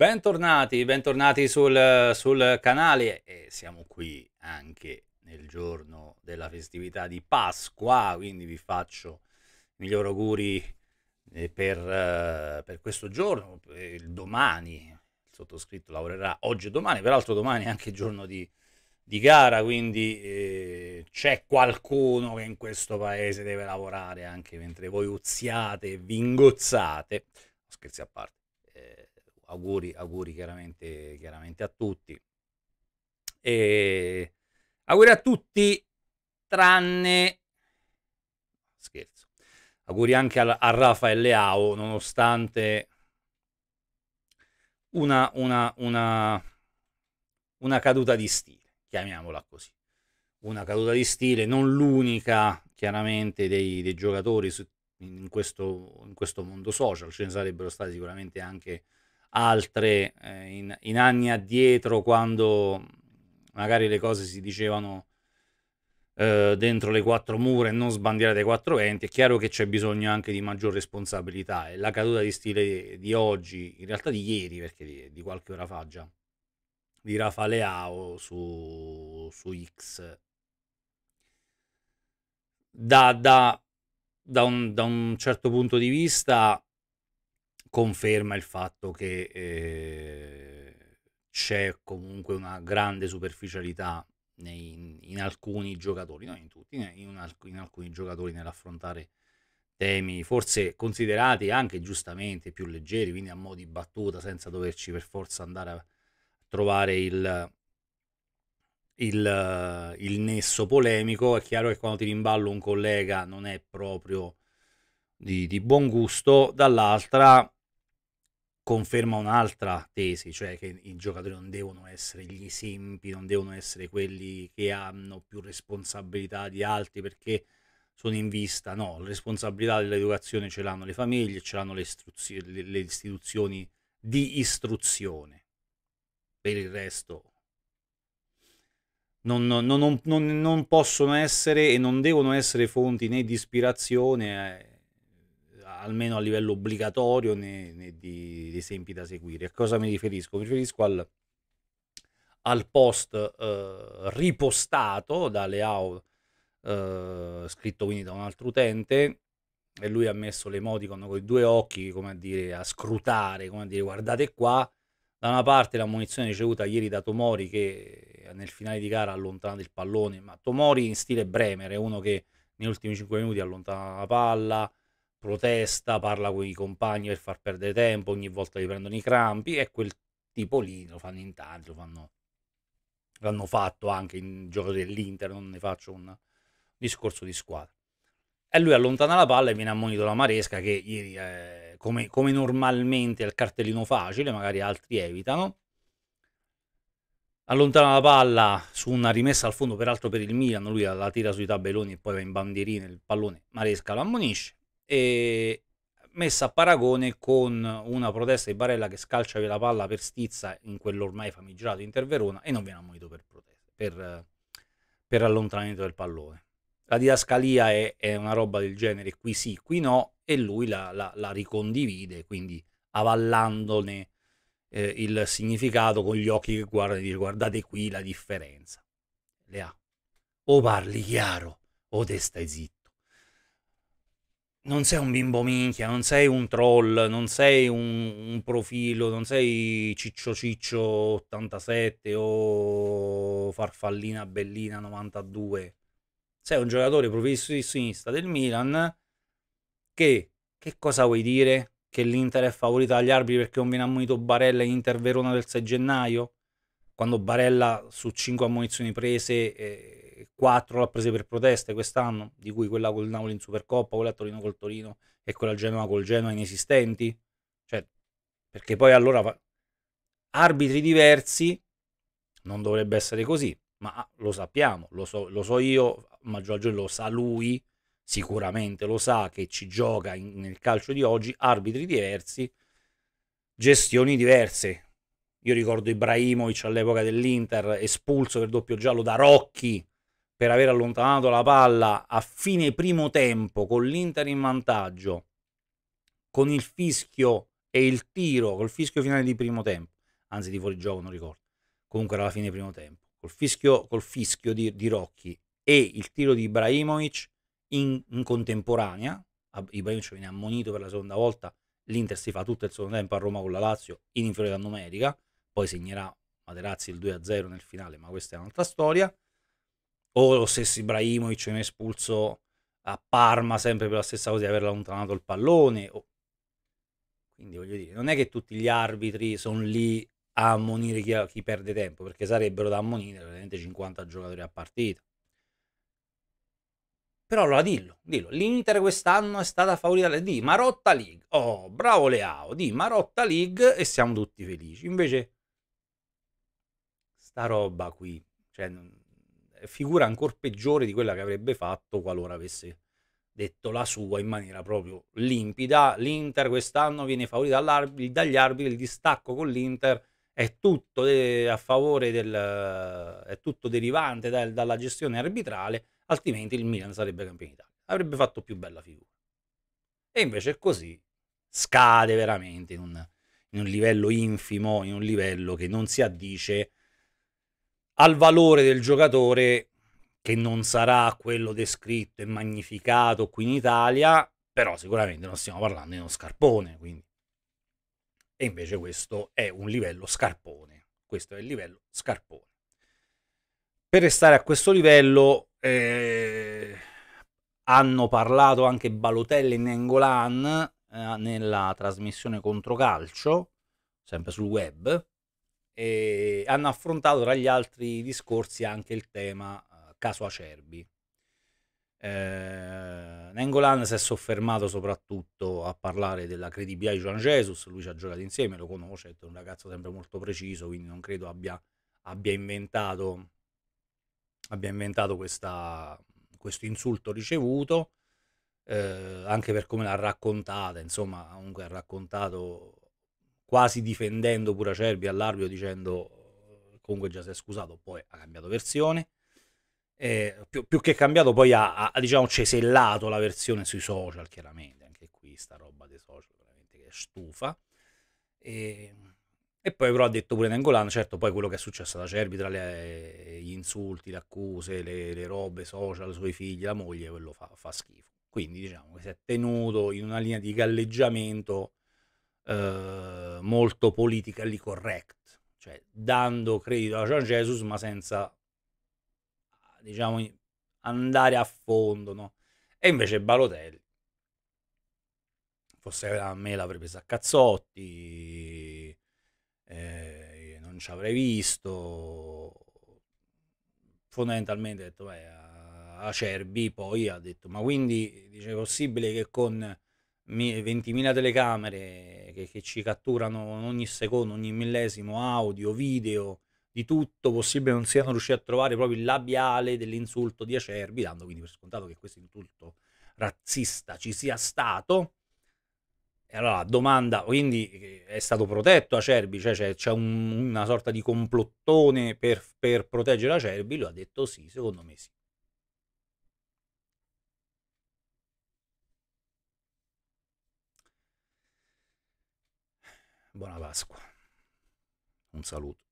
Bentornati, bentornati sul, sul canale e siamo qui anche nel giorno della festività di Pasqua, quindi vi faccio i migliori auguri eh, per, eh, per, questo giorno, il domani, il sottoscritto lavorerà oggi e domani, peraltro domani è anche giorno di, di gara, quindi eh, c'è qualcuno che in questo paese deve lavorare anche mentre voi uziate, e vi ingozzate, scherzi a parte auguri, auguri chiaramente, chiaramente a tutti. E ehm, auguri a tutti, tranne... Scherzo. Auguri anche a, a Rafael Leao, nonostante una, una, una, una caduta di stile, chiamiamola così. Una caduta di stile, non l'unica chiaramente dei, dei giocatori su, in, questo, in questo mondo social, ce ne sarebbero stati sicuramente anche altre eh, in, in, anni addietro quando magari le cose si dicevano eh, dentro le quattro mura e non sbandiere dai quattro venti, è chiaro che c'è bisogno anche di maggior responsabilità e la caduta di stile di oggi, in realtà di ieri perché di, di qualche ora fa già, di Rafaleao su, su X da, da, da, un, da un certo punto di vista conferma il fatto che eh, c'è comunque una grande superficialità nei, in, in, alcuni giocatori, non in tutti, in, alc- in alcuni giocatori nell'affrontare temi forse considerati anche giustamente più leggeri, quindi a mo' di battuta, senza doverci per forza andare a trovare il, il, il, nesso polemico. È chiaro che quando ti rimballo un collega non è proprio di, di buon gusto, dall'altra conferma un'altra tesi, cioè che i giocatori non devono essere gli esempi, non devono essere quelli che hanno più responsabilità di altri perché sono in vista, no, la responsabilità dell'educazione ce l'hanno le famiglie, ce l'hanno le, le, le istituzioni di istruzione. Per il resto non, non, non, non, possono essere e non devono essere fonti né di ispirazione eh, almeno a livello obbligatorio né, né di, di, esempi da seguire. A cosa mi riferisco? Mi riferisco al, al post eh, ripostato da Leao, eh, scritto quindi da un altro utente, e lui ha messo l'emoticon con i due occhi, come a dire, a scrutare, come a dire, guardate qua, da una parte la munizione ricevuta ieri da Tomori che nel finale di gara ha allontanato il pallone, ma Tomori in stile Bremer è uno che negli ultimi 5 minuti allontana la palla, protesta, parla con i compagni per far perdere tempo, ogni volta gli prendono i crampi e quel tipo lì lo fanno in tanti, lo fanno, l'hanno fatto anche in gioco dell'Inter, non ne faccio un discorso di squadra. E lui allontana la palla e viene ammonito la Maresca che ieri, eh, come, come normalmente, è il cartellino facile, magari altri evitano allontana la palla su una rimessa al fondo, peraltro per il Milan, lui la tira sui tabelloni e poi va in bandierina il pallone, Maresca lo ammonisce e messa a paragone con una protesta di Barella che scalcia via la palla per Stizza in quell'ormai famigerato Inter Verona e non viene ammonito per, protesta, per, per allontanamento del pallone. La didascalia è, è, una roba del genere, qui sì, qui no, e lui la, la, la ricondivide, quindi avallandone eh, il significato con gli occhi che guardano e dice guardate qui la differenza. Le ha. O parli chiaro o te stai zitto non sei un bimbo minchia, non sei un troll, non sei un, un profilo, non sei Ciccio Ciccio 87 o Farfallina Bellina 92. Sei un giocatore professionista del Milan che, che cosa vuoi dire? Che l'Inter è favorita agli arbitri perché non viene ammonito Barella in Inter Verona del 6 gennaio? Quando Barella su 5 ammonizioni prese... Eh, quattro l'ha presa per proteste quest'anno, di cui quella col Napoli in Supercoppa, quella a Torino col Torino e quella a Genova col Genova inesistenti. Cioè, perché poi allora fa... arbitri diversi non dovrebbe essere così, ma ah, lo sappiamo, lo so, lo so io, maggior ragione lo sa lui, sicuramente lo sa che ci gioca in, nel calcio di oggi, arbitri diversi, gestioni diverse. Io ricordo Ibrahimovic all'epoca dell'Inter, espulso per doppio giallo da Rocchi per aver allontanato la palla a fine primo tempo con l'Inter in vantaggio, con il fischio e il tiro, col fischio finale di primo tempo, anzi di fuori gioco non ricordo, comunque era la fine primo tempo, col fischio, col fischio di, di, Rocchi e il tiro di Ibrahimovic in, in contemporanea, Ibrahimovic viene ammonito per la seconda volta, l'Inter si fa tutto il secondo tempo a Roma con la Lazio in inferiorità numerica, poi segnerà Materazzi il 2-0 nel finale, ma questa è un'altra storia o lo stesso Ibrahimovic viene espulso a Parma sempre per la stessa cosa di aver allontanato il pallone. O... Quindi voglio dire, non è che tutti gli arbitri sono lì a ammonire chi, chi perde tempo, perché sarebbero da ammonire veramente 50 giocatori a partita. Però allora dillo, dillo, l'Inter quest'anno è stata favorita di Marotta League. Oh, bravo Leao, di Marotta League e siamo tutti felici. Invece sta roba qui, cioè figura ancora peggiore di quella che avrebbe fatto qualora avesse detto la sua in maniera proprio limpida. L'Inter quest'anno viene favorito dagli arbitri, il distacco con l'Inter è tutto a favore del è tutto derivante da, dalla gestione arbitrale, altrimenti il Milan sarebbe campione d'Italia. Avrebbe fatto più bella figura. E invece così scade veramente in un, in un livello infimo, in un livello che non si addice a al valore del giocatore che non sarà quello descritto e magnificato qui in Italia, però sicuramente non stiamo parlando di uno scarpone, quindi. E invece questo è un livello scarpone, questo è il livello scarpone. Per restare a questo livello eh, hanno parlato anche Balotelli e Nengolan eh, nella trasmissione contro calcio, sempre sul web, e hanno affrontato tra gli altri discorsi anche il tema eh, caso Acerbi. Eh, Nengolan si è soffermato soprattutto a parlare della credibilità di Juan Jesus, lui ci ha giocato insieme, lo conosce, è un ragazzo sempre molto preciso, quindi non credo abbia, abbia inventato, abbia inventato questa, questo insulto ricevuto, eh, anche per come l'ha raccontata, insomma comunque ha raccontato quasi difendendo pure Acerbi all'arbitro dicendo comunque già si è scusato, poi ha cambiato versione. Eh, più, più, che cambiato poi ha, ha, diciamo cesellato la versione sui social, chiaramente, anche qui sta roba dei social veramente che stufa. E, e poi però ha detto pure Nengolan, certo poi quello che è successo ad Acerbi tra le, gli insulti, le accuse, le, le robe social, i suoi figli, la moglie, quello fa, fa schifo. Quindi diciamo che si è tenuto in una linea di galleggiamento eh, molto politically correct, cioè dando credito a Gian Jesus ma senza, diciamo, andare a fondo, no? E invece Balotelli, forse a me l'avrebbe presa a cazzotti, eh, non ci avrei visto, fondamentalmente ha detto, beh, Acerbi poi ha detto, ma quindi dice, è possibile che con 20.000 telecamere che, che, ci catturano ogni secondo, ogni millesimo, audio, video, di tutto possibile, non siano riusciti a trovare proprio il labiale dell'insulto di Acerbi, dando quindi per scontato che questo insulto razzista ci sia stato. E allora la domanda, quindi è stato protetto Acerbi, cioè c'è, c'è un, una sorta di complottone per, per proteggere Acerbi, lo ha detto sì, secondo me sì. buona Pasqua. Un saluto.